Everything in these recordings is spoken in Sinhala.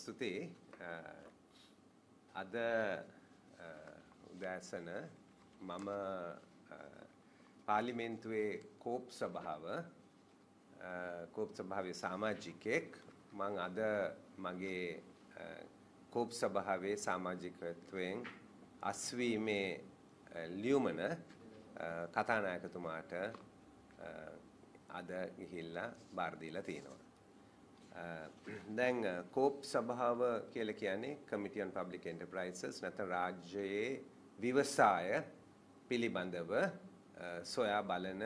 ස්තුතියි අද උදෑසන මම පාලිමෙන්න්තුවේ කෝප් සභාව කෝප් සභාවේ සාමාජිකයෙක් මං අද මගේ කෝප් සභාවේ සාමාජිකත්වයෙන් අස්වීමේ ලියුමන කතානායකතුමාට අද ගිහිල්ලා බාරදීලා තියෙනවා. දැන් කෝප් සභාව කියලා කියන්නේ Committee on Public Enterprises නැත්නම් රාජ්‍යයේ විවසාය පිළිබඳව සොයා බලන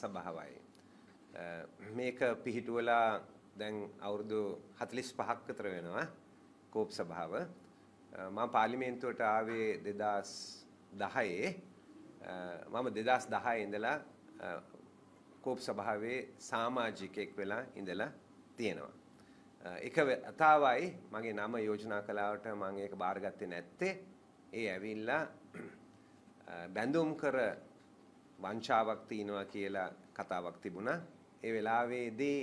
සභාවයි. මේක පිහිටුවලා දැන් අවුරුදු 45ක් අතර වෙනවා කෝප් සභාව. මම පාර්ලිමේන්තුවට ආවේ 2010 මම 2010 ඉඳලා කෝප් සභාවේ සමාජිකයෙක් වෙලා ඉඳලා තියෙනවා. එක වතාවයි මගේ නම යෝජනා කලාවට මම ඒක බාරගත්තේ නැත්තේ ඒ ඇවිල්ලා බැඳුම් කර වංචාවක් තියනවා කියලා කතාවක් තිබුණා. ඒ වෙලාවේදී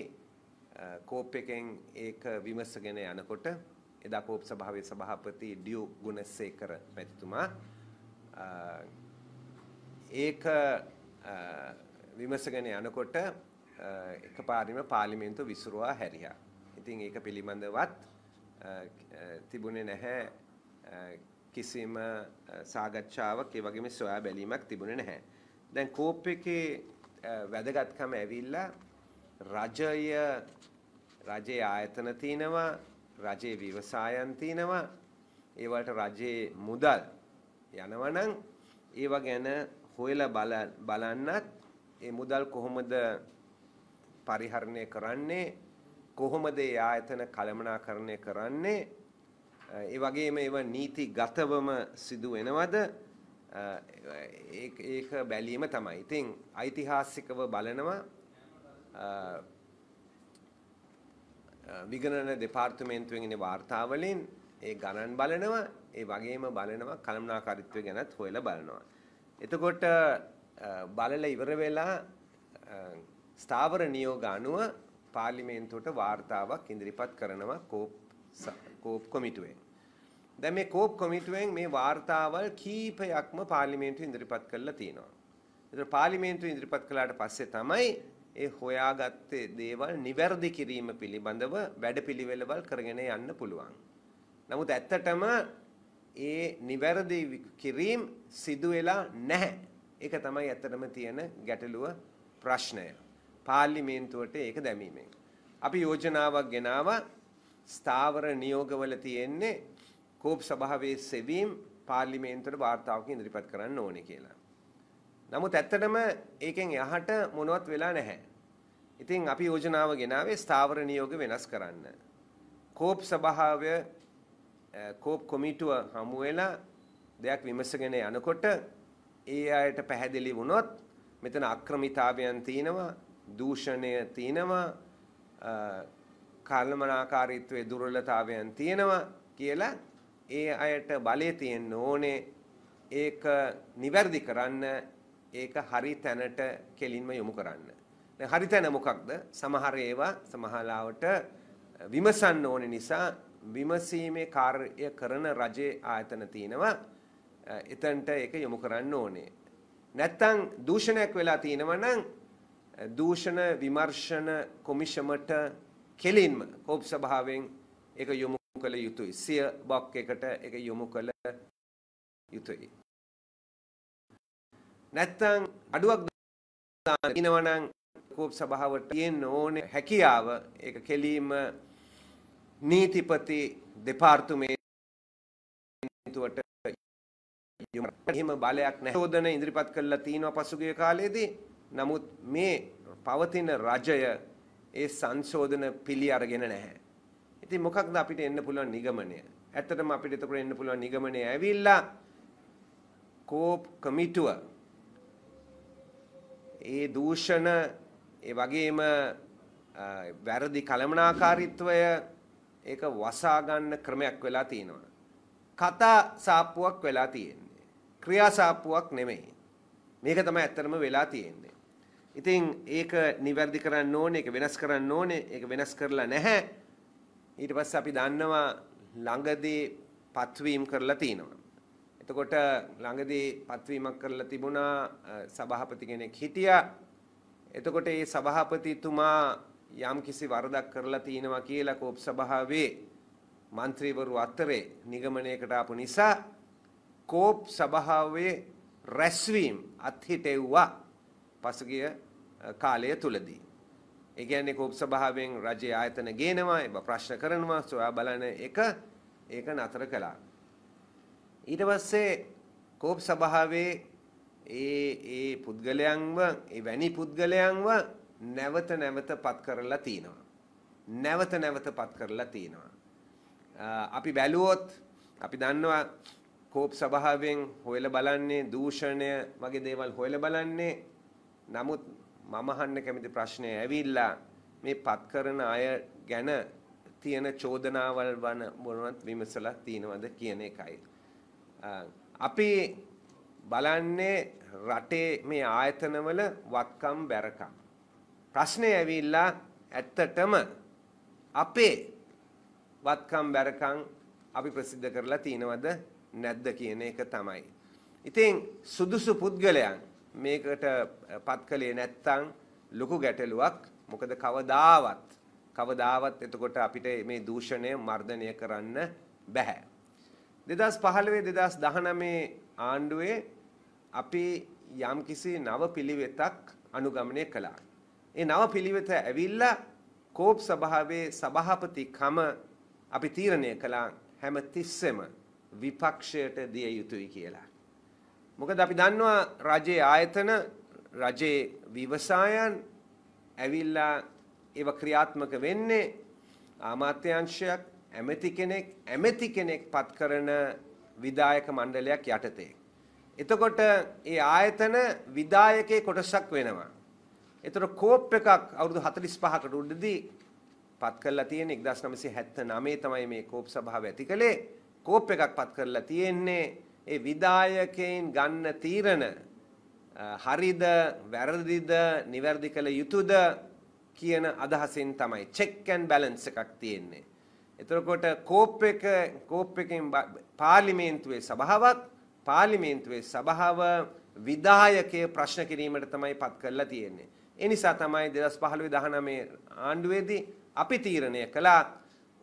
කෝප් එකෙන් ඒක විමසගෙන යනකොට එදා කෝප් සභාවේ සභාපති ඩියු ගුණසේකර පැතිතුමා ඒක විමසගෙන යනකොට එකපාරටම පාර්ලිමේන්තුව විසිරුවා හැරියා. ඉතින් ඒක පිළිබඳවත් තිබුණේ නැහැ කිසිම සාකච්ඡාවක් ඒ වගේම සොයා බැලීමක් තිබුණේ නැහැ. දැන් කෝප් එකේ වැදගත්කම ඇවිල්ලා රජය රජයේ ආයතන තියෙනවා රජයේ විවසායන් තියෙනවා ඒ වලට රජයේ මුදල් යනවනම් ඒව ගැන හොයලා බලන්නත් ඒ මුදල් කොහොමද පරිහරණය කරන්නේ කොහොමද ඒ ආයතන කළමනාකරණය කරන්නේ ඒ වගේම ඒවා නීතිගතවම සිදු වෙනවද ඒක බැලීම තමයි. ඉතින් ඓතිහාසිකව බලනවා විගණන දෙපාර්තමේන්තුවෙන් එන වාර්තාවලින් ඒ ගණන් බලනවා ඒ වගේම බලනවා කළමනාකාරීත්වය ගැනත් හොයලා බලනවා. එතකොට බලලා ඉවර වෙලා ස්ථාවර නියෝග අනුව පාර්ලිමේන්තුවට වාර්තාවක් ඉදිරිපත් කරනවා කෝප් කෝප් කොමිටුවේ. දැන් මේ කෝප් කොමිටුවෙන් මේ වාර්තාවල් කීපයක්ම පාර්ලිමේන්තුව ඉදිරිපත් කරලා තියෙනවා. ඒතර පාර්ලිමේන්තුව ඉදිරිපත් කළාට පස්සේ තමයි ඒ හොයාගත්තේ දේවල් નિවැරදි කිරීම පිළිබඳව වැඩපිළිවෙළවල් කරගෙන යන්න පුළුවන්. නමුත් ඇත්තටම ඒ નિවැරදි කිරීම සිදු වෙලා නැහැ. ඒක තමයි ඇත්තටම තියෙන ගැටලුව ප්‍රශ්නය. පාර්ලිමේන්තුවට ඒක දැමීමෙන්. අපි යෝජනාවක් ගෙනාවා ස්ථාවර නියෝගවල තියෙන්නේ කෝප් සභාවේ සෙවීම් පාර්ලිමේන්තුවට වාර්තාවකින් ඉදිරිපත් කරන්න ඕනේ කියලා. නමුත් ඇත්තටම ඒකෙන් යහට මොනවත් වෙලා නැහැ. ඉතින් අපි යෝජනාව ගෙනාවේ ස්ථාවර නියෝග වෙනස් කරන්න. කෝප් සභාවය කෝප් කොමිටුව හමු වෙලා දෙයක් විමසගෙන යනකොට ඒ අයට පැහැදිලි වුණොත් මෙතන අක්‍රමිතාවයන් තියෙනවා දූෂණය තියෙනවා කල්මනාකාරීත්වයේ දුර්වලතාවයන් තියෙනවා කියලා ඒ අයට බලය තියෙන්න ඕනේ ඒක નિවැරදි කරන්න ඒක හරි තැනට කෙලින්ම යොමු කරන්න. දැන් හරි තැන මොකක්ද? සමහර ඒවා සමහරවට විමසන්න ඕනේ නිසා විමසීමේ කාර්ය කරන රජේ ආයතන තියෙනවා. එතනට ඒක යොමු කරන්න ඕනේ. නැත්තම් දූෂණයක් වෙලා තියෙනවා නම් දූෂණ විමර්ශන කොමිෂමට කෙලින්ම කෝප් සභාවෙන් ඒක යොමු කළ යුතුයි. සිය බොක් එකට ඒක යොමු කළ යුතුයි. නැත්තම් අඩුවක් දාන ඉනවනම් කෝප් සභාවට තියෙන්න ඕනේ හැකියාව ඒක කෙලින්ම නීතිපති දෙපාර්තමේන්තුවට යොමු එහෙම බලයක් නැහැ. ශෝධන ඉදිරිපත් කළා තිනවා පසුගිය කාලේදී නමුත් මේ පවතින රජය ඒ සංශෝධන පිළි අරගෙන නැහැ. ඉතින් මොකක්ද අපිට එන්න පුළුවන් නිගමනය? ඇත්තටම අපිට එතකොට එන්න පුළුවන් නිගමනය ඇවිල්ලා කෝප් කමිටුව ඒ දූෂණ ඒ වගේම වැරදි කළමනාකාරීත්වය ඒක වසා ගන්න ක්‍රමයක් වෙලා තියෙනවා. කතා සාප්පුවක් වෙලා තියෙන්නේ. ක්‍රියා සාප්පුවක් නෙමෙයි. මේක තමයි ඇත්තටම වෙලා තියෙන්නේ. ඉතින් ඒක නිවැරදි කරන්න ඕනේ ඒක වෙනස් කරන්න ඕනේ ඒක වෙනස් කරලා නැහැ ඊට පස්සේ අපි දන්නවා ළඟදී පත්වීම් කරලා තිනවා එතකොට ළඟදී පත්වීමක් කරලා තිබුණා සභාපති කෙනෙක් හිටියා එතකොට ඒ සභාපතිතුමා යම්කිසි වරදක් කරලා තිනවා කියලා කෝප් සභාවේ മന്ത്രിවරු අතරේ නිගමනයකට ආපු නිසා කෝප් සභාවේ රැස්වීම අත්හිටෙව්වා පසුගිය කාලය තුලදී. ඒ කියන්නේ කෝප් සභාවෙන් රජයේ ආයතන ගේනවා, ඒවා ප්‍රශ්න කරනවා, සොයා බලන එක ඒක නතර කළා. ඊට පස්සේ කෝප් සභාවේ ඒ ඒ පුද්ගලයන්ව, ඒ වැනි පුද්ගලයන්ව නැවත නැවත පත් කරලා තිනවා. නැවත නැවත පත් කරලා තිනවා. අපි බැලුවොත් අපි දන්නවා කෝප් සභාවෙන් හොයලා බලන්නේ දූෂණය වගේ දේවල් හොයලා බලන්නේ නමුත් මම අහන්න කැමති ප්‍රශ්නය ඇවිල්ලා මේ පත් කරන අය ගැන තියෙන චෝදනාවල් වන මොනවත් විමසලා තියෙනවද කියන එකයි. අපි බලන්නේ රටේ මේ ආයතනවල වත්කම් බැරකම්. ප්‍රශ්නය ඇවිල්ලා ඇත්තටම අපේ වත්කම් බැරකම් අපි ප්‍රසිද්ධ කරලා තියෙනවද නැද්ද කියන එක තමයි. ඉතින් සුදුසු පුද්ගලයන් මේකට පත් කළේ නැත්තම් ලොකු ගැටලුවක් මොකද කවදාවත් කවදාවත් එතකොට අපිට මේ දූෂණය මර්ධනය කරන්න බැහැ. 2015 2019 ආණ්ඩුවේ අපි යම්කිසි නව පිළිවෙතක් අනුගමනය කළා. ඒ නව පිළිවෙත ඇවිල්ලා කෝප් සභාවේ සභාපතිකම අපි තීරණය කළා හැම තිස්සෙම විපක්ෂයට දිය යුතුයි කියලා. මොකද අපි දන්නවා රජයේ ආයතන රජයේ විවසායන් ඇවිල්ලා ඒව ක්‍රියාත්මක වෙන්නේ ආමාත්‍යංශයක් ඇමති කෙනෙක් ඇමති කෙනෙක් පත් කරන විදායක මණ්ඩලයක් යටතේ. එතකොට ඒ ආයතන විදායකයේ කොටසක් වෙනවා. එතකොට කෝප් එකක් අවුරුදු 45කට උඩදී පත් කරලා තියෙන 1979 තමයි මේ කෝප් සභාව ඇති කළේ. කෝප් එකක් පත් කරලා තියෙන්නේ ඒ විදායකයින් ගන්න තීරණ හරිද වැරදිද නිවැරදි කළ යුතුද කියන අදහසින් තමයි චෙක් ඇන් බැලන්ස් එකක් තියෙන්නේ. එතකොට කෝප් එක කෝප් එකෙන් පාර්ලිමේන්තුවේ සභාවක් පාර්ලිමේන්තුවේ සභාව විදායකයේ ප්‍රශ්න කිරීමට තමයි පත් කරලා තියෙන්නේ. ඒ නිසා තමයි 2015 19 ආණ්ඩුවේදී අපි තීරණය කළා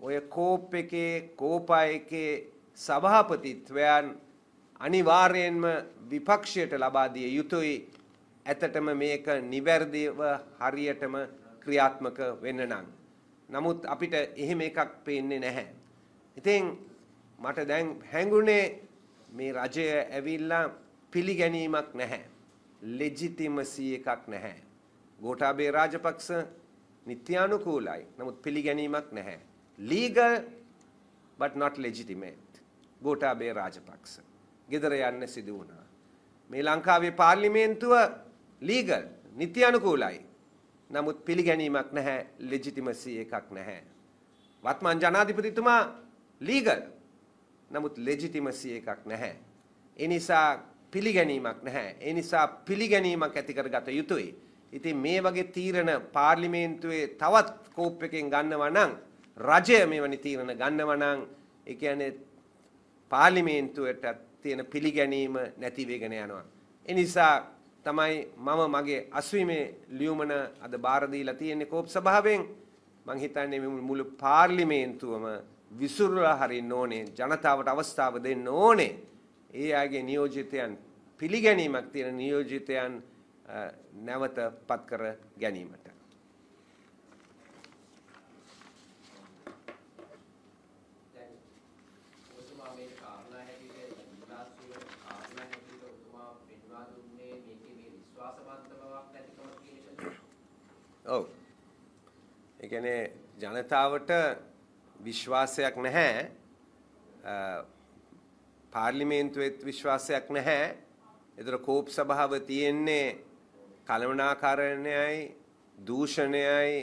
ඔය කෝප් එකේ කෝපා එකේ සභාපතිත්වයන් අනිවාර්යයෙන්ම විපක්ෂයට ලබා දිය යුතුයි. ඇතටම මේක නිවැරදිව හරියටම ක්‍රියාත්මක වෙන්න නම්. නමුත් අපිට එහෙම එකක් පේන්නේ නැහැ. ඉතින් මට දැන් හැඟුණේ මේ රජය ඇවිල්ලා පිළිගැනීමක් නැහැ. ලෙජිතිමසි එකක් නැහැ. ගෝඨාභය රාජපක්ෂ නිත්‍යානුකූලයි. නමුත් පිළිගැනීමක් නැහැ. legal but not legitimate. Gotabaya Rajapaksa ගෙදර යන්න සිදු වුණා. මේ ලංකාවේ පාර්ලිමේන්තුව ලීගල් නිති අනුකූලයි. නමුත් පිළිගැනීමක් නැහැ ලෙජිටිමසි එකක් නැහැ. වත්මන් ජනාධිපතිතුමා ලීගල්. නමුත් ලෙජිටිමසි එකක් නැහැ. ඒ නිසා පිළිගැනීමක් නැහැ. ඒ නිසා පිළිගැනීමක් ඇති කරගත යුතුයි. ඉතින් මේ වගේ තීරණ පාර්ලිමේන්තුවේ තවත් කෝප් එකෙන් ගන්නවා නම් රජය මෙවැනි තීරණ ගන්නවා නම් ඒ කියන්නේ පාර්ලිමේන්තුවට තියෙන පිළිගැනීම නැති වෙගෙන යනවා. ඒ නිසා තමයි මම මගේ අස්විමේ ලියුමන අද බාර දීලා තියෙන්නේ කෝප් සභාවෙන්. මං හිතන්නේ මේ මුළු පාර්ලිමේන්තුවම විසුරුලා හරින්න ඕනේ. ජනතාවට අවස්ථාව දෙන්න ඕනේ. ඒ ආගේ නියෝජිතයන් පිළිගැනීමක් තියෙන නියෝජිතයන් නැවත පත් කර ගැනීමට කියන්නේ ජනතාවට විශ්වාසයක් නැහැ පාර්ලිමේන්තුවෙත් විශ්වාසයක් නැහැ එතකොට කෝප් සභාව තියෙන්නේ කලමනාකරණයයි දූෂණයයි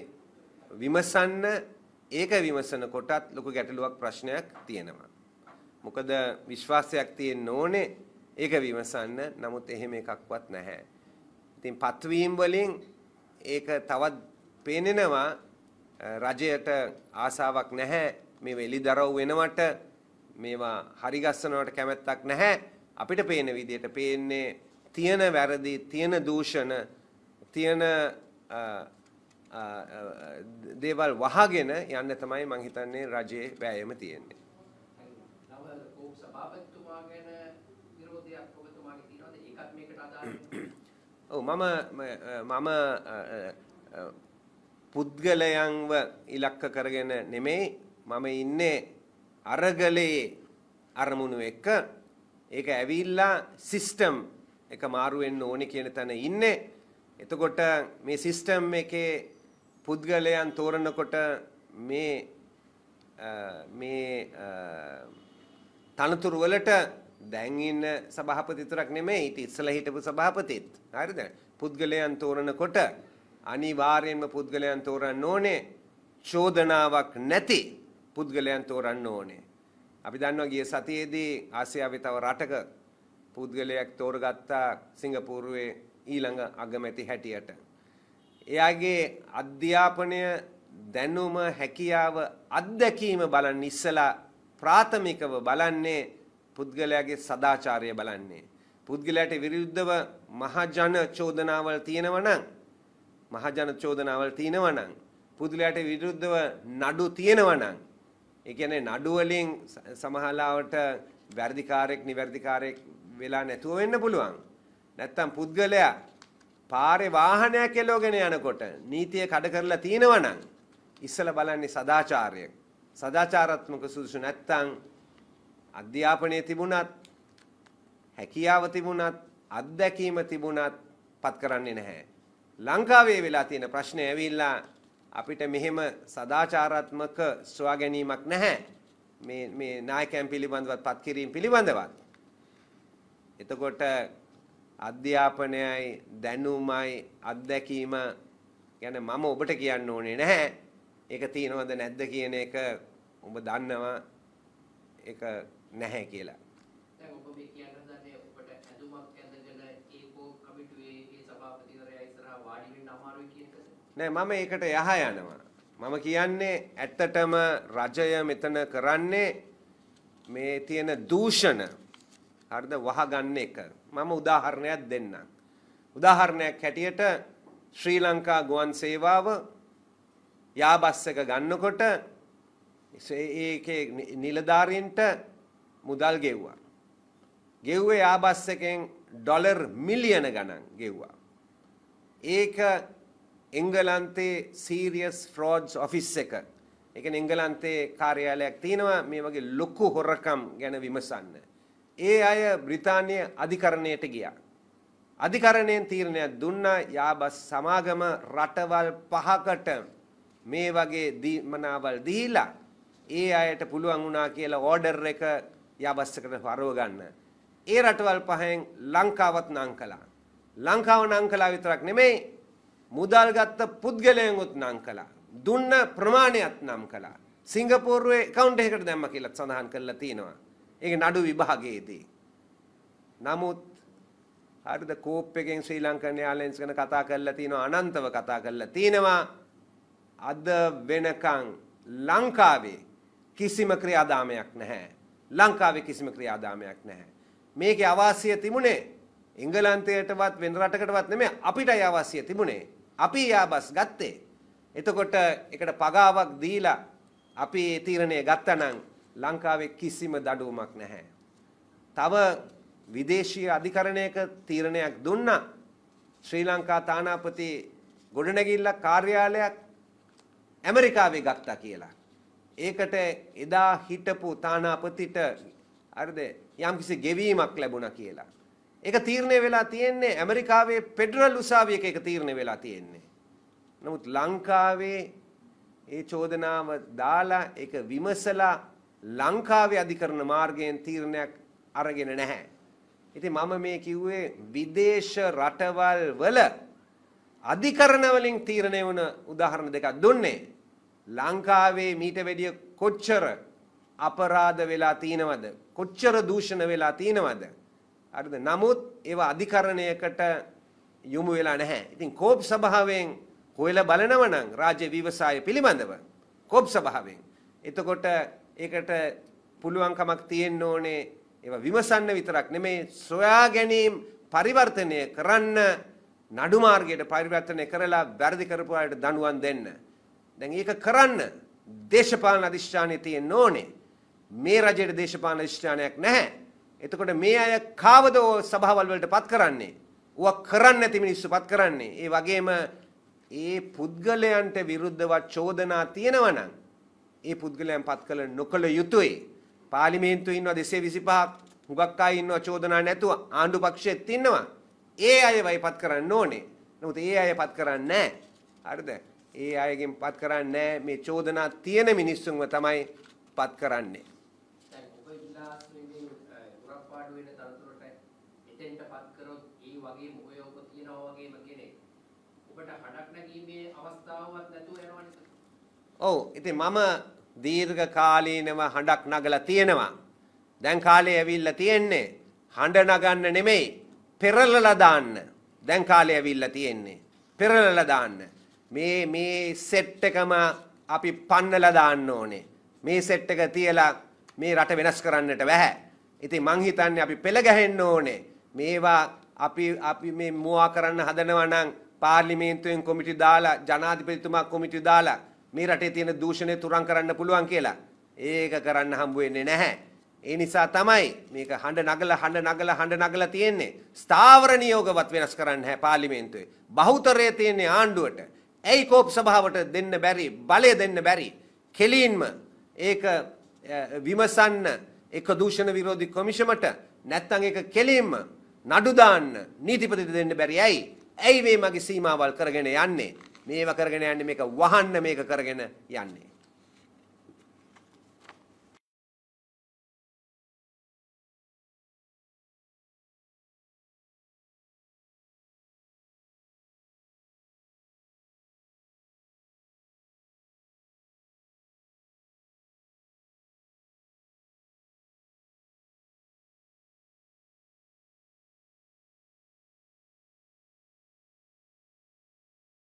විමසන්න ඒක විමසන කොටත් ලොකු ගැටලුවක් ප්‍රශ්නයක් තියෙනවා. මොකද විශ්වාසයක් තියෙන්න ඕනේ ඒක විමසන්න. නමුත් එහෙම එකක්වත් නැහැ. ඉතින් පත්වීම් වලින් ඒක තවත් පේනෙනවා රජයට ආසාවක් නැහැ මේ එලිදරව් වෙනවට මේවා හරිගස්සනවට කැමැත්තක් නැහැ අපිට පේන විදියට පේන්නේ තියෙන වැරදි තියෙන දූෂණ තියෙන දේවල් වහගෙන යන්න තමයි මං හිතන්නේ රජයේ වෑයම තියෙන්නේ. ඔව් මම මම පුද්ගලයන්ව ඉලක්ක කරගෙන නෙමෙයි මම ඉන්නේ අරගලයේ අරමුණු එක ඒක ඇවිල්ලා සිස්ටම් එක මාරු වෙන්න ඕනේ කියන තැන ඉන්නේ එතකොට මේ සිස්ටම් එකේ පුද්ගලයන් තෝරනකොට මේ මේ තනතුරු වලට දැන් ඉන්න සභාපතිතුරක් නෙමෙයි ඉතින් ඉස්සලා හිටපු සභාපතිත් හරිද පුද්ගලයන් තෝරනකොට අනිවාර්යයෙන්ම පුද්ගලයන් තෝරන්න ඕනේ චෝදනාවක් නැති පුද්ගලයන් තෝරන්න ඕනේ. අපි දන්නවා ගිය සතියේදී ආසියාවේ තව රටක පුද්ගලයෙක් තෝරගත්තා සිංගපූරුවේ ඊළඟ අගමැති හැටියට. එයාගේ අධ්‍යාපනය දැනුම හැකියාව අත්දැකීම බලන්න ඉස්සලා ප්‍රාථමිකව බලන්නේ පුද්ගලයාගේ සදාචාරය බලන්නේ. පුද්ගලයාට විරුද්ධව මහජන චෝදනාවල් තියෙනවනම් මහජන චෝදනාවල් තියෙනවනම් පුදුලයට විරුද්ධව නඩු තියෙනවනම් ඒ කියන්නේ නඩු වලින් සමහරවට වැරදිකාරයෙක් නිවැරදිකාරයෙක් වෙලා නැතුව වෙන්න පුළුවන්. නැත්තම් පුද්ගලයා පාරේ වාහනයක් එලෝගෙන යනකොට නීතිය කඩ කරලා තියෙනවනම් ඉස්සලා බලන්නේ සදාචාරය. සදාචාරාත්මක සුදුසු නැත්තම් අධ්‍යාපනයේ තිබුණත් හැකියාව තිබුණත් අත්දැකීම තිබුණත් පත් කරන්නේ නැහැ. ලංකාවේ වෙලා තියෙන ප්‍රශ්නේ ඇවිල්ලා අපිට මෙහෙම සදාචාරාත්මක සොයා ගැනීමක් නැහැ. මේ මේ නායකයන් පිළිබඳවත් පත් කිරීම පිළිබඳවත්. එතකොට අධ්‍යාපනයයි දැනුමයි අත්දැකීම ගැන මම ඔබට කියන්න ඕනේ නැහැ. ඒක තියෙනවද නැද්ද කියන එක ඔබ දන්නවා. ඒක නැහැ කියලා. දැන් ඔබ මේ කියන්නේ නෑ මම ඒකට යහ යනවා. මම කියන්නේ ඇත්තටම රජය මෙතන කරන්නේ මේ තියෙන දූෂණ හරිද වහගන්න එක. මම උදාහරණයක් දෙන්නම්. උදාහරණයක් හැටියට ශ්‍රී ලංකා ගුවන් සේවාව යාබස් එක ගන්නකොට ඒකේ නිලධාරීන්ට මුදල් ගෙව්වා. ගෙව්වේ යාබස් එකෙන් ඩොලර් මිලියන ගණන් ගෙව්වා. ඒක එංගලන්තේ සීරියස් ෆ්‍රෝඩ්ස් ඔෆිස් එක. ඒ කියන්නේ එංගලන්තේ කාර්යාලයක් තියෙනවා මේ වගේ ලොකු හොරකම් ගැන විමසන්න. ඒ අය බ්‍රිතාන්‍ය අධිකරණයට ගියා. අධිකරණයෙන් තීරණයක් දුන්නා යාබස් සමාගම රටවල් පහකට මේ වගේ දීමනාවල් දීලා ඒ අයට පුළුවන් වුණා කියලා ඕඩර් එක යාබස්සකට වරව ගන්න. ඒ රටවල් පහෙන් ලංකාවත් නම් කළා. ලංකාව නම් කළා විතරක් නෙමෙයි මුදල් ගත්ත පුද්ගලයන්ුත් නම් කළා. දුන්න ප්‍රමාණයත් නම් කළා. සිංගපූරුවේ කවුන්ට් එකකට දැම්ම කියලා සඳහන් කරලා තියෙනවා. ඒක නඩු විභාගයේදී. නමුත් හරිද කෝප් එකෙන් ශ්‍රී ලංකන් එයාලයින්ස් ගැන කතා කරලා තියෙනවා අනන්තව කතා කරලා තියෙනවා. අද වෙනකන් ලංකාවේ කිසිම ක්‍රියාදාමයක් නැහැ. ලංකාවේ කිසිම ක්‍රියාදාමයක් නැහැ. මේකේ අවාසිය තිබුණේ එංගලන්තයටවත් වෙන රටකටවත් නෙමෙයි අපිටයි අවාසිය තිබුණේ. අපි යා බස් ගත්තේ. එතකොට එකට පගාවක් දීලා අපි ඒ තීරණය ගත්තනම් ලංකාවේ කිසිම දඩුවමක් නැහැ. තව විදේශීය අධිකරණයක තීරණයක් දුන්නා. ශ්‍රී ලංකා තානාපති ගොඩනැගිල්ල කාර්යාලයක් ඇමරිකාවේ ගත්තා කියලා. ඒකට එදා හිටපු තානාපතිට හරිද යම්කිසි ගෙවීමක් ලැබුණා කියලා. ඒක තීරණය වෙලා තියෙන්නේ ඇමරිකාවේ ෆෙඩරල් උසාවියක ඒක තීරණය වෙලා තියෙන්නේ. නමුත් ලංකාවේ ඒ චෝදනාව දාලා ඒක විමසලා ලංකාවේ අධිකරණ මාර්ගයෙන් තීරණයක් අරගෙන නැහැ. ඉතින් මම මේ කිව්වේ විදේශ රටවල් වල අධිකරණ වලින් තීරණය වුණ උදාහරණ දෙකක් දුන්නේ. ලංකාවේ මීට වැඩිය කොච්චර අපරාධ වෙලා තියෙනවද? කොච්චර දූෂණ වෙලා තියෙනවද? හරිද? නමුත් ඒව අධිකරණයකට යොමු වෙලා නැහැ. ඉතින් කෝප් සභාවෙන් හොයලා බලනවා නම් රාජ්‍ය ව්‍යවසාය පිළිබඳව කෝප් සභාවෙන්. එතකොට ඒකට පුළුවන්කමක් තියෙන්න ඕනේ ඒව විමසන්න විතරක් නෙමේ සොයා ගැනීම පරිවර්තනය කරන්න නඩු මාර්ගයට පරිවර්තනය කරලා වැරදි කරපු අයට දඬුවම් දෙන්න. දැන් ඒක කරන්න දේශපාලන අධිෂ්ඨානය තියෙන්න ඕනේ. මේ රජයේ දේශපාලන අධිෂ්ඨානයක් නැහැ. එතකොට මේ අය කාවද සභාවල් වලට පත් කරන්නේ? ඌව කරන්නේ නැති මිනිස්සු පත් කරන්නේ. ඒ වගේම ඒ පුද්ගලයන්ට විරුද්ධව චෝදනා තියෙනවා නම් ඒ පුද්ගලයන් පත් කළ නොකළ යුතුයි. පාර්ලිමේන්තුවේ ඉන්නවා 225ක් හුඟක් අය ඉන්නවා චෝදනා නැතුව ආණ්ඩු පක්ෂෙත් ඉන්නවා. ඒ අය වයිපත් කරන්න ඕනේ. නමුත් ඒ අය පත් කරන්නේ නැහැ. හරිද? ඒ අයගෙන් පත් කරන්නේ නැහැ. මේ චෝදනා තියෙන මිනිස්සුන්ව තමයි පත් කරන්නේ. අඩු වෙන තනතුරට එතෙන්ටපත් කරොත් ඒ වගේම ඔය ඔබ තියනවා වගේම කෙනෙක් ඔබට හඩක් නැගීමේ අවස්ථාවක් නැතුව යනවනේ. ඔව් ඉතින් මම දීර්ඝ කාලීනව හඩක් නගලා තියෙනවා. දැන් කාලේ ඇවිල්ලා තියෙන්නේ හඬ නගන්න නෙමෙයි පෙරලලා දාන්න. දැන් කාලේ ඇවිල්ලා තියෙන්නේ පෙරලලා දාන්න. මේ මේ සෙට් එකම අපි පන්නලා දාන්න ඕනේ. මේ සෙට් එක තියලා මේ රට වෙනස් කරන්නට බෑ. ඉතින් මං හිතන්නේ අපි පෙළ ගැහෙන්න ඕනේ. මේවා අපි අපි මේ මුවා කරන්න හදනවා නම් පාර්ලිමේන්තුවෙන් කොමිටි දාලා ජනාධිපතිතුමා කොමිටි දාලා මේ රටේ තියෙන දූෂණය තුරන් කරන්න පුළුවන් කියලා. ඒක කරන්න හම්බ වෙන්නේ නැහැ. ඒ නිසා තමයි මේක හඬ නගලා හඬ නගලා හඬ නගලා තියෙන්නේ. ස්ථාවර නියෝගවත් වෙනස් කරන්න හැ පාර්ලිමේන්තුවේ. බහුතරය තියෙන්නේ ආණ්ඩුවට. ඇයි කෝප් සභාවට දෙන්න බැරි? බලය දෙන්න බැරි? කෙලින්ම ඒක විමසන්න එක දූෂණ විරෝධී කොමිෂමට නැත්නම් ඒක කෙලින්ම නඩු දාන්න නීතිපතිට දෙන්න බැරි ඇයි? ඇයි මේ මගේ සීමාවල් කරගෙන යන්නේ? මේවා කරගෙන යන්නේ මේක වහන්න මේක කරගෙන යන්නේ.